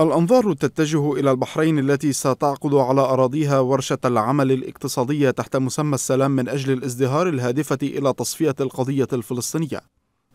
الأنظار تتجه إلى البحرين التي ستعقد على أراضيها ورشة العمل الاقتصادية تحت مسمى السلام من أجل الازدهار الهادفة إلى تصفية القضية الفلسطينية.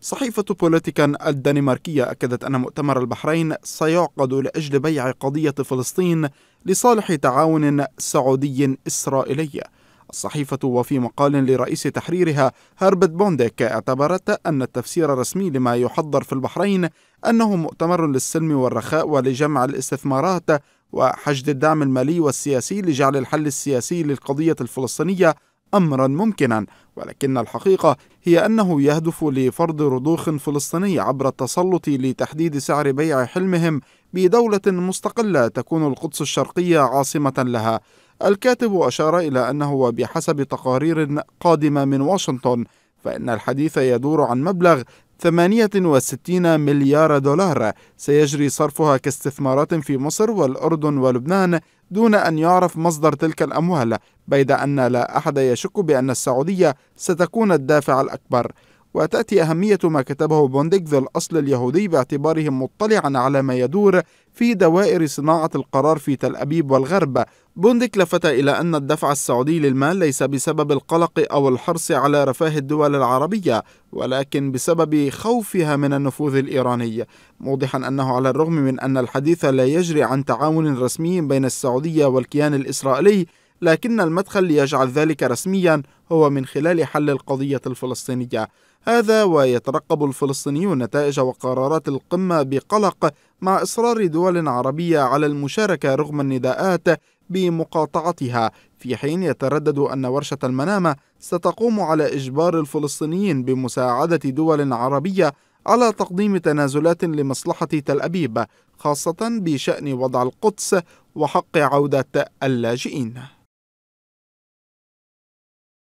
صحيفة بوليتيكان الدنماركية أكدت أن مؤتمر البحرين سيعقد لأجل بيع قضية فلسطين لصالح تعاون سعودي إسرائيلي الصحيفة وفي مقال لرئيس تحريرها هربت بوندك اعتبرت أن التفسير الرسمي لما يحضر في البحرين أنه مؤتمر للسلم والرخاء ولجمع الاستثمارات وحشد الدعم المالي والسياسي لجعل الحل السياسي للقضية الفلسطينية امرا ممكنا ولكن الحقيقه هي انه يهدف لفرض رضوخ فلسطيني عبر التسلط لتحديد سعر بيع حلمهم بدوله مستقله تكون القدس الشرقيه عاصمه لها الكاتب أشار إلى أنه وبحسب تقارير قادمة من واشنطن فإن الحديث يدور عن مبلغ 68 مليار دولار سيجري صرفها كاستثمارات في مصر والأردن ولبنان دون أن يعرف مصدر تلك الأموال بيد أن لا أحد يشك بأن السعودية ستكون الدافع الأكبر وتأتي أهمية ما كتبه بونديك ذو الأصل اليهودي باعتباره مطلعا على ما يدور في دوائر صناعة القرار في تل أبيب والغرب بونديك لفت إلى أن الدفع السعودي للمال ليس بسبب القلق أو الحرص على رفاه الدول العربية ولكن بسبب خوفها من النفوذ الإيراني موضحا أنه على الرغم من أن الحديث لا يجري عن تعاون رسمي بين السعودية والكيان الإسرائيلي لكن المدخل ليجعل ذلك رسميا هو من خلال حل القضية الفلسطينية هذا ويترقب الفلسطينيون نتائج وقرارات القمة بقلق مع إصرار دول عربية على المشاركة رغم النداءات بمقاطعتها في حين يتردد أن ورشة المنامة ستقوم على إجبار الفلسطينيين بمساعدة دول عربية على تقديم تنازلات لمصلحة تل أبيب خاصة بشأن وضع القدس وحق عودة اللاجئين